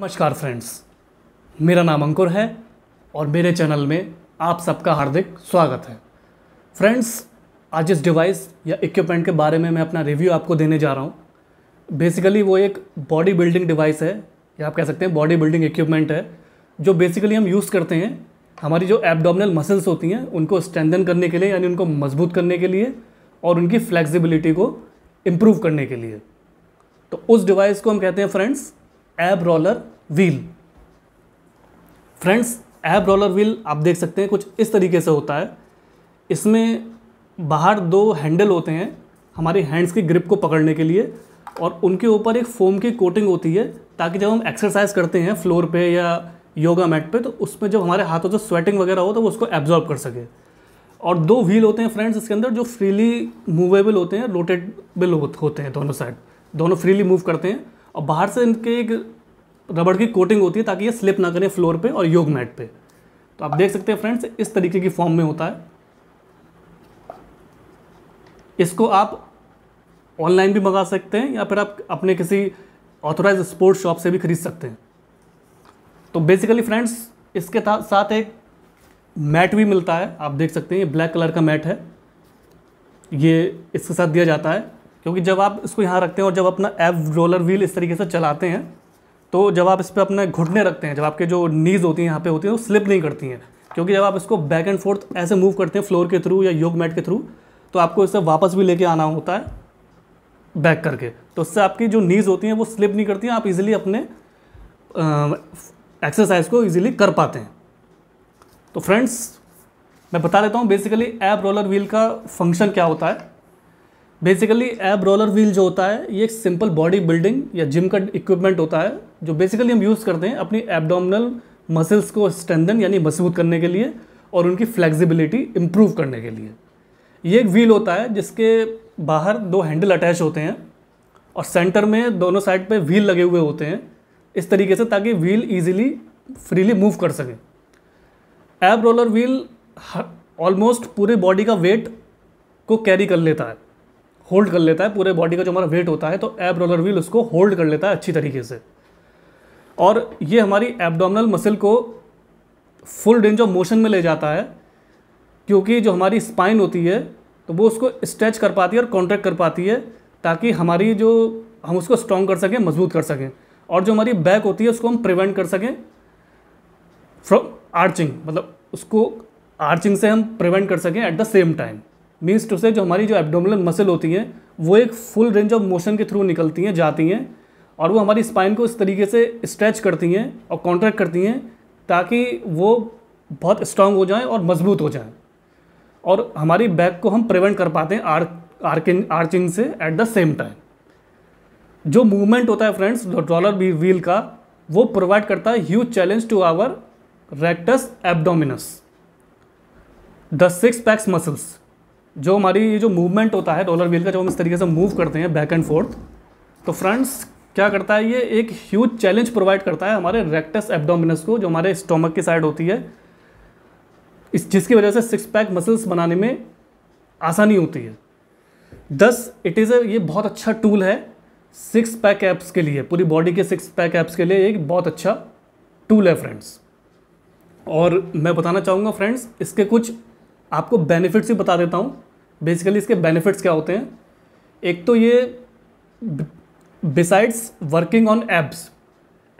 नमस्कार फ्रेंड्स मेरा नाम अंकुर है और मेरे चैनल में आप सबका हार्दिक स्वागत है फ्रेंड्स आज इस डिवाइस या इक्विपमेंट के बारे में मैं अपना रिव्यू आपको देने जा रहा हूँ बेसिकली वो एक बॉडी बिल्डिंग डिवाइस है या आप कह सकते हैं बॉडी बिल्डिंग इक्विपमेंट है जो बेसिकली हम यूज़ करते हैं हमारी जो एबडोमिनल मसल्स होती हैं उनको स्ट्रेंथन करने के लिए यानी उनको मजबूत करने के लिए और उनकी फ्लेक्सिबिलिटी को इम्प्रूव करने के लिए तो उस डिवाइस को हम कहते हैं friends ab roller wheel friends ab roller wheel आप देख सकते हैं कुछ इस तरीके से होता है इसमें बाहर दो हैंडल होते हैं हमारे हैंड्स की ग्रिप को पकड़ने के लिए और उनके ऊपर एक फोम की कोटिंग होती है ताकि जब हम एक्सरसाइज करते हैं फ्लोर पे या योगा मैट पे तो उसमें जब हमारे हाथों से स्वेटिंग वगैरह हो तो वो उसको एब्जॉर्ब कर सके और दो व्हील होते हैं फ्रेंड्स इसके अंदर जो फ्रीली मूवेबल होते हैं रोटेटबल होते हैं दोनों साइड दोनों फ्रीली मूव करते हैं और बाहर से इनके एक रबड़ की कोटिंग होती है ताकि ये स्लिप ना करें फ्लोर पे और योग मैट पे तो आप देख सकते हैं फ्रेंड्स इस तरीके की फॉर्म में होता है इसको आप ऑनलाइन भी मंगा सकते हैं या फिर आप अपने किसी ऑथोराइज स्पोर्ट्स शॉप से भी खरीद सकते हैं तो बेसिकली फ्रेंड्स इसके साथ एक मैट भी मिलता है आप देख सकते हैं ये ब्लैक कलर का मैट है ये इसके साथ दिया जाता है क्योंकि जब आप इसको यहाँ रखते हैं और जब अपना एव रोलर व्हील इस तरीके से चलाते हैं तो जब आप इस पर अपने घुटने रखते हैं जब आपके जो नीज़ होती हैं यहाँ पे होती हैं वो स्लिप नहीं करती हैं क्योंकि जब आप इसको बैक एंड फोर्थ ऐसे मूव करते हैं फ्लोर के थ्रू या योग मैट के थ्रू तो आपको इसे वापस भी लेके आना होता है बैक करके तो उससे आपकी जो नीज़ होती हैं वो स्लिप नहीं करती हैं आप इजीली अपने एक्सरसाइज को इजीली कर पाते हैं तो फ्रेंड्स मैं बता देता हूँ बेसिकली एप रोलर व्हील का फंक्शन क्या होता है बेसिकली एब रोलर व्हील जो होता है ये एक सिंपल बॉडी बिल्डिंग या जिम का इक्विपमेंट होता है जो बेसिकली हम यूज़ करते हैं अपनी एबडोमिनल मसल्स को स्ट्रेंथन यानी मजबूत करने के लिए और उनकी फ्लेक्सिबिलिटी इम्प्रूव करने के लिए ये एक व्हील होता है जिसके बाहर दो हैंडल अटैच होते हैं और सेंटर में दोनों साइड पे व्हील लगे हुए होते हैं इस तरीके से ताकि व्हील इजीली फ्रीली मूव कर सके एब रोलर व्हील ऑलमोस्ट पूरे बॉडी का वेट को कैरी कर लेता है होल्ड कर लेता है पूरे बॉडी का जो हमारा वेट होता है तो एब रोलर व्हील उसको होल्ड कर लेता है अच्छी तरीके से और ये हमारी एब्डोमिनल मसल को फुल रेंज ऑफ मोशन में ले जाता है क्योंकि जो हमारी स्पाइन होती है तो वो उसको स्ट्रेच कर पाती है और कॉन्ट्रैक्ट कर पाती है ताकि हमारी जो हम उसको स्ट्रॉन्ग कर सकें मजबूत कर सकें और जो हमारी बैक होती है उसको हम प्रिवेंट कर सकें फ्रॉम आर्चिंग मतलब उसको आर्चिंग से हम प्रिवेंट कर सकें at the same time means to say जो हमारी जो एब्डोमिनल मसल होती हैं वो एक फुल रेंज ऑफ मोशन के थ्रू निकलती हैं जाती हैं और वो हमारी स्पाइन को इस तरीके से स्ट्रेच करती हैं और कॉन्ट्रैक्ट करती हैं ताकि वो बहुत स्ट्रांग हो जाएँ और मजबूत हो जाएँ और हमारी बैक को हम प्रिवेंट कर पाते हैं आर आर्किंग आर्चिंग से एट द सेम टाइम जो मूवमेंट होता है फ्रेंड्स डॉलर व्हील का वो प्रोवाइड करता है huge challenge to our rectus abdominis the six packs muscles जो हमारी ये जो मूवमेंट होता है डॉलर व्हील का जो हम इस तरीके से मूव करते हैं बैक एंड फोर्थ तो फ्रेंड्स क्या करता है ये एक ह्यूज चैलेंज प्रोवाइड करता है हमारे रेक्टस एब्डोमिनस को जो हमारे स्टोमक की साइड होती है इस जिसकी वजह से सिक्स पैक मसल्स बनाने में आसानी होती है दस इट इज़ ये बहुत अच्छा टूल है सिक्स पैक ऐप्स के लिए पूरी बॉडी के सिक्स पैक ऐप्स के लिए एक बहुत अच्छा टूल है फ्रेंड्स और मैं बताना चाहूँगा फ्रेंड्स इसके कुछ आपको बेनिफिट्स भी बता देता हूँ बेसिकली इसके बेनिफिट्स क्या होते हैं एक तो ये besides working on abs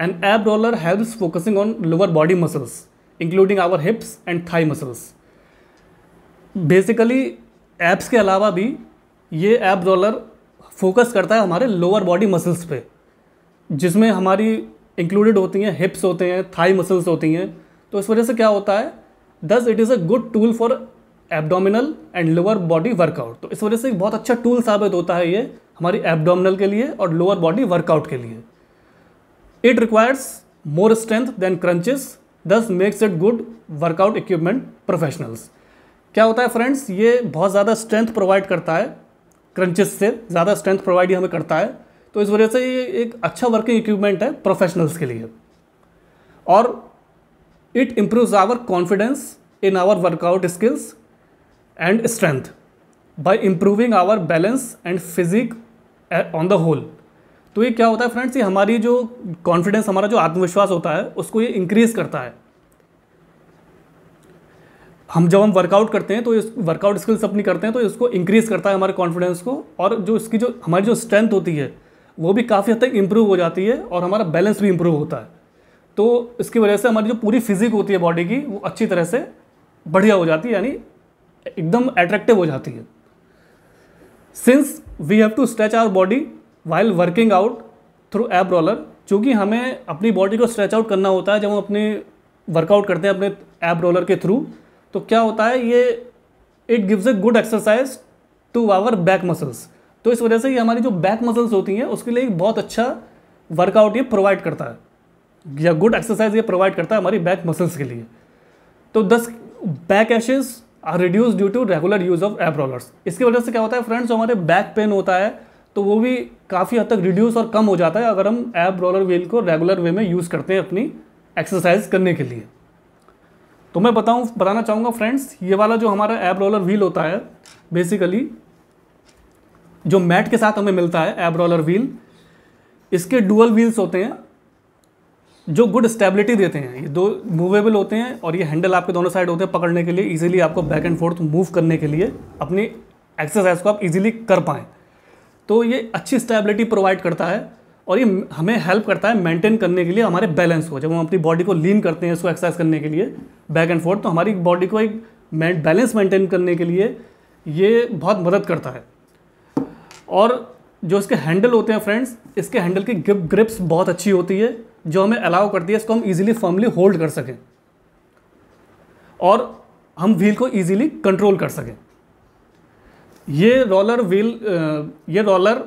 and ab roller helps focusing on lower body muscles including our hips and thigh muscles basically abs के अलावा भी ये एब रोलर फोकस करता है हमारे लोअर बॉडी मसल्स पे जिसमें हमारी इंक्लूडेड होती हैं हिप्स होते हैं थाई मसल्स होती हैं तो इस वजह से क्या होता है thus it is a good tool for abdominal and lower body workout तो इस वजह से एक बहुत अच्छा टूल साबित होता है ये हमारी एब्डोमिनल के लिए और लोअर बॉडी वर्कआउट के लिए it requires more strength than crunches thus makes it good workout equipment professionals क्या होता है फ्रेंड्स ये बहुत ज़्यादा स्ट्रेंथ प्रोवाइड करता है क्रंचेस से ज़्यादा स्ट्रेंथ प्रोवाइड हमें करता है तो इस वजह से ये एक अच्छा वर्किंग इक्विपमेंट है प्रोफेशनल्स के लिए और it improves our confidence in our workout skills and strength by improving our balance and physique on the whole तो ये क्या होता है फ्रेंड्स ये हमारी जो कॉन्फिडेंस हमारा जो आत्मविश्वास होता है उसको ये इंक्रीज करता है हम जब हम वर्कआउट करते हैं तो इस वर्कआउट स्किल्स अपनी करते हैं तो इसको इंक्रीज करता है हमारे कॉन्फिडेंस को और जो इसकी जो हमारी जो स्ट्रेंथ होती है वो भी काफ़ी हद तक इम्प्रूव हो जाती है और हमारा बैलेंस भी इम्प्रूव होता है तो इसकी वजह से हमारी जो पूरी फिजिक होती है बॉडी की वो अच्छी तरह से बढ़िया हो जाती है यानी एकदम एट्रैक्टिव हो जाती है since we have to stretch our body while working out through ab roller चूँकि हमें अपनी बॉडी को स्ट्रेच आउट करना होता है जब हम अपने वर्कआउट करते हैं अपने एब रोलर के थ्रू तो क्या होता है ये it gives a good exercise to our back muscles तो इस वजह से ये हमारी जो बैक मसल्स होती हैं उसके लिए एक बहुत अच्छा वर्कआउट ये प्रोवाइड करता है या गुड एक्सरसाइज ये प्रोवाइड करता है हमारी बैक मसल्स के लिए तो thus back aches are reduce due to regular use of ab rollers इसकी वजह से क्या होता है फ्रेंड्स जो हमारे बैक पेन होता है तो वो भी काफ़ी हद तक रिड्यूस और कम हो जाता है अगर हम ऐप रोलर व्हील को रेगुलर वे में यूज़ करते हैं अपनी एक्सरसाइज करने के लिए तो मैं बताऊँ बताना चाहूँगा फ्रेंड्स ये वाला जो हमारा ऐप रोलर व्हील होता है बेसिकली जो मैट के साथ हमें मिलता है ऐप रोलर व्हील इसके डुअल व्हील्स होते हैं जो गुड स्टेबिलिटी देते हैं ये दो मूवेबल होते हैं और ये हैंडल आपके दोनों साइड होते हैं पकड़ने के लिए इजीली आपको बैक एंड फोर्थ मूव करने के लिए अपनी एक्सरसाइज को आप इजीली कर पाएँ तो ये अच्छी स्टेबिलिटी प्रोवाइड करता है और ये हमें हेल्प करता है मेंटेन करने के लिए हमारे बैलेंस को जब हम अपनी बॉडी को लीन करते हैं इसको एक्सरसाइज करने के लिए बैक एंड फोर्थ तो हमारी बॉडी को एक बैलेंस मेंटेन करने के लिए ये बहुत मदद करता है और जो इसके हैंडल होते हैं फ्रेंड्स इसके हैंडल की ग्रिप्स बहुत अच्छी होती है जो हमें अलाउ करती है इसको हम इजीली फर्मली होल्ड कर सकें और हम व्हील को इजीली कंट्रोल कर सकें ये रोलर व्हील ये रोलर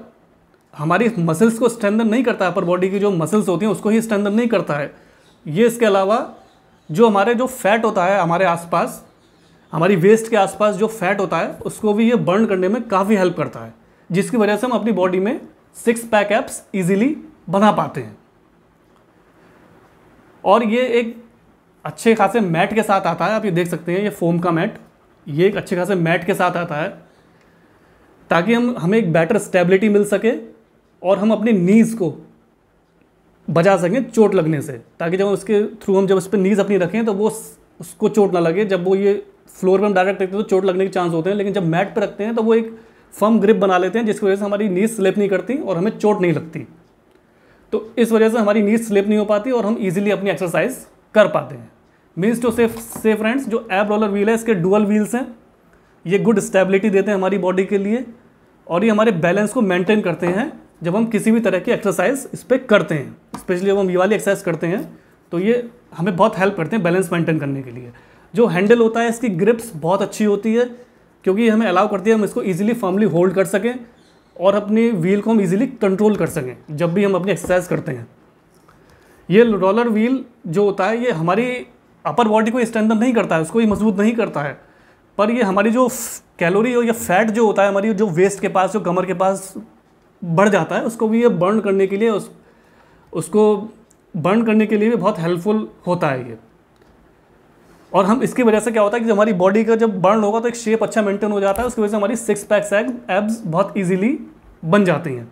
हमारी मसल्स को स्ट्रेंदन नहीं करता अपर बॉडी की जो मसल्स होती हैं उसको ही स्ट्रेंदन नहीं करता है ये इसके अलावा जो हमारे जो फैट होता है हमारे आसपास हमारी वेस्ट के आसपास जो फैट होता है उसको भी ये बर्न करने में काफ़ी हेल्प करता है जिसकी वजह से हम अपनी बॉडी में सिक्स पैक एप्स इजीली बना पाते हैं और ये एक अच्छे खासे मैट के साथ आता है आप ये देख सकते हैं ये फोम का मैट ये एक अच्छे खासे मैट के साथ आता है ताकि हम हमें एक बेटर स्टेबिलिटी मिल सके और हम अपनी नीज़ को बजा सकें चोट लगने से ताकि जब उसके थ्रू हम जब उस पर नीज़ अपनी रखें तो वो उसको चोट ना लगे जब वो ये फ्लोर पर हम डायरेक्ट रखते हैं तो चोट लगने के चांस होते हैं लेकिन जब मैट पर रखते हैं तो वो एक फर्म ग्रिप बना लेते हैं जिसकी वजह से हमारी नीज स्लिप नहीं करती और हमें चोट नहीं लगती तो इस वजह से हमारी नीज स्लिप नहीं हो पाती और हम इजीली अपनी एक्सरसाइज कर पाते हैं मीन्स टू सेफ से फ्रेंड्स जो एब रोलर व्हील है इसके डुअल व्हील्स हैं ये गुड स्टेबिलिटी देते हैं हमारी बॉडी के लिए और ये हमारे बैलेंस को मेंटेन करते हैं जब हम किसी भी तरह की एक्सरसाइज इस पर करते हैं स्पेशली जब हम ये वाली एक्सरसाइज करते हैं तो ये हमें बहुत हेल्प करते हैं बैलेंस मेंटेन करने के लिए जो हैंडल होता है इसकी ग्रिप्स बहुत अच्छी होती है क्योंकि ये हमें अलाउ करती है हम इसको ईजिली फॉर्मली होल्ड कर सकें और अपनी व्हील को हम इजीली कंट्रोल कर सकें जब भी हम अपनी एक्सरसाइज करते हैं ये रोलर व्हील जो होता है ये हमारी अपर बॉडी को स्ट्रेंथन नहीं करता है उसको ही मजबूत नहीं करता है पर ये हमारी जो कैलोरी और या फैट जो होता है हमारी जो वेस्ट के पास जो कमर के पास बढ़ जाता है उसको भी ये बर्न करने के लिए उस उसको बर्न करने के लिए भी बहुत हेल्पफुल होता है ये और हम इसकी वजह से क्या होता है कि जब हमारी बॉडी का जब बर्न होगा तो एक शेप अच्छा मेंटेन हो जाता है उसकी वजह से हमारी सिक्स पैक्स एब्स बहुत इजीली बन जाती हैं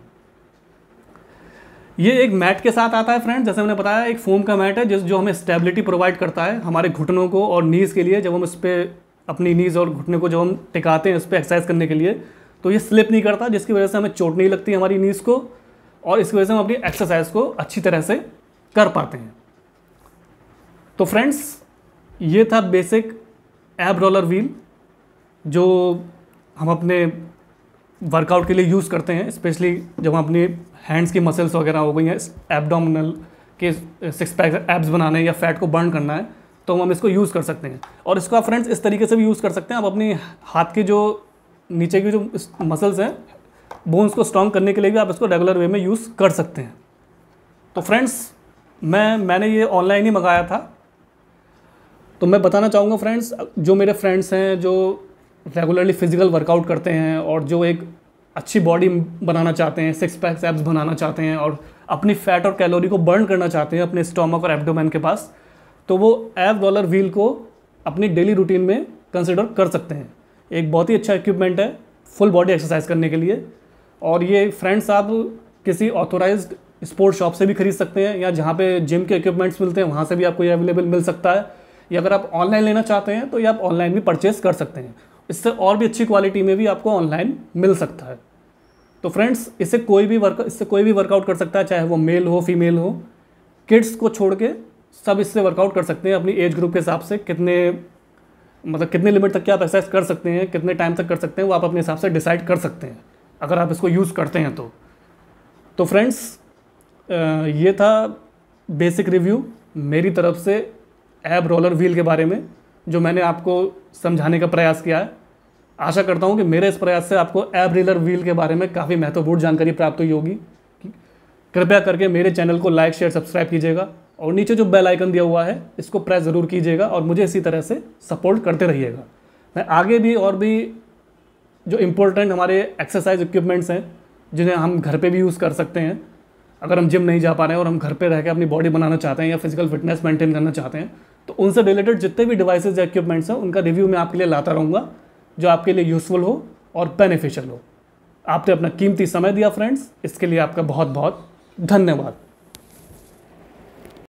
ये एक मैट के साथ आता है फ्रेंड जैसे मैंने बताया एक फोम का मैट है जिस जो हमें स्टेबिलिटी प्रोवाइड करता है हमारे घुटनों को और नीज़ के लिए जब हम इस पर अपनी नीज़ और घुटने को जब हम टिकाते हैं उस पर एक्सरसाइज करने के लिए तो ये स्लिप नहीं करता जिसकी वजह से हमें चोट नहीं लगती हमारी नीज़ को और इसकी वजह से हम अपनी एक्सरसाइज को अच्छी तरह से कर पाते हैं तो फ्रेंड्स ये था बेसिक एब रोलर व्हील जो हम अपने वर्कआउट के लिए यूज़ करते हैं स्पेशली जब हम अपने हैंड्स की मसल्स वगैरह हो गई हैं एबडोमिनल के सिक्स पैक एब्स बनाने या फैट को बर्न करना है तो हम इसको यूज़ कर सकते हैं और इसको आप फ्रेंड्स इस तरीके से भी यूज़ कर सकते हैं आप अपने हाथ के जो नीचे की जो मसल्स हैं बोन्स को स्ट्रॉन्ग करने के लिए भी आप इसको रेगुलर वे में यूज़ कर सकते हैं तो फ्रेंड्स मैं मैंने ये ऑनलाइन ही मंगाया था तो मैं बताना चाहूँगा फ्रेंड्स जो मेरे फ्रेंड्स हैं जो रेगुलरली फिज़िकल वर्कआउट करते हैं और जो एक अच्छी बॉडी बनाना चाहते हैं सिक्स पैक्स एब्स बनाना चाहते हैं और अपनी फैट और कैलोरी को बर्न करना चाहते हैं अपने स्टोमक और एब्डोमेन के पास तो वो एब डॉलर व्हील को अपनी डेली रूटीन में कंसिडर कर सकते हैं एक बहुत ही अच्छा इक्विपमेंट है फुल बॉडी एक्सरसाइज करने के लिए और ये फ्रेंड्स आप किसी ऑथोराइज स्पोर्ट्स शॉप से भी खरीद सकते हैं या जहाँ पे जिम के इक्विपमेंट्स मिलते हैं वहाँ से भी आपको ये अवेलेबल मिल सकता है या अगर आप ऑनलाइन लेना चाहते हैं तो ये आप ऑनलाइन भी परचेस कर सकते हैं इससे और भी अच्छी क्वालिटी में भी आपको ऑनलाइन मिल सकता है तो फ्रेंड्स इसे कोई भी वर्क इससे कोई भी वर्कआउट कर सकता है चाहे वो मेल हो फीमेल हो किड्स को छोड़ के सब इससे वर्कआउट कर सकते हैं अपनी एज ग्रुप के हिसाब से कितने मतलब कितने लिमिट तक के आप एक्सरसाइज कर सकते हैं कितने टाइम तक कर सकते हैं वो आप अपने हिसाब से डिसाइड कर सकते हैं अगर आप इसको यूज़ करते हैं तो तो फ्रेंड्स ये था बेसिक रिव्यू मेरी तरफ से ऐप रोलर व्हील के बारे में जो मैंने आपको समझाने का प्रयास किया है आशा करता हूँ कि मेरे इस प्रयास से आपको एप रिलर व्हील के बारे में काफ़ी महत्वपूर्ण जानकारी प्राप्त हुई होगी कृपया करके मेरे चैनल को लाइक शेयर सब्सक्राइब कीजिएगा और नीचे जो बेल आइकन दिया हुआ है इसको प्रेस ज़रूर कीजिएगा और मुझे इसी तरह से सपोर्ट करते रहिएगा मैं आगे भी और भी जो इम्पोर्टेंट हमारे एक्सरसाइज इक्विपमेंट्स हैं जिन्हें हम घर पे भी यूज़ कर सकते हैं अगर हम जिम नहीं जा पा रहे हैं और हम घर पे रह कर अपनी बॉडी बनाना चाहते हैं या फिजिकल फिटनेस मेंटेन करना चाहते हैं तो उनसे रिलेटेड जितने भी डिवाइसेज या इक्विपमेंट्स हैं उनका रिव्यू मैं आपके लिए लाता रहूँगा जो आपके लिए यूज़फुल हो और बेनिफिशियल हो आपने अपना कीमती समय दिया फ्रेंड्स इसके लिए आपका बहुत बहुत धन्यवाद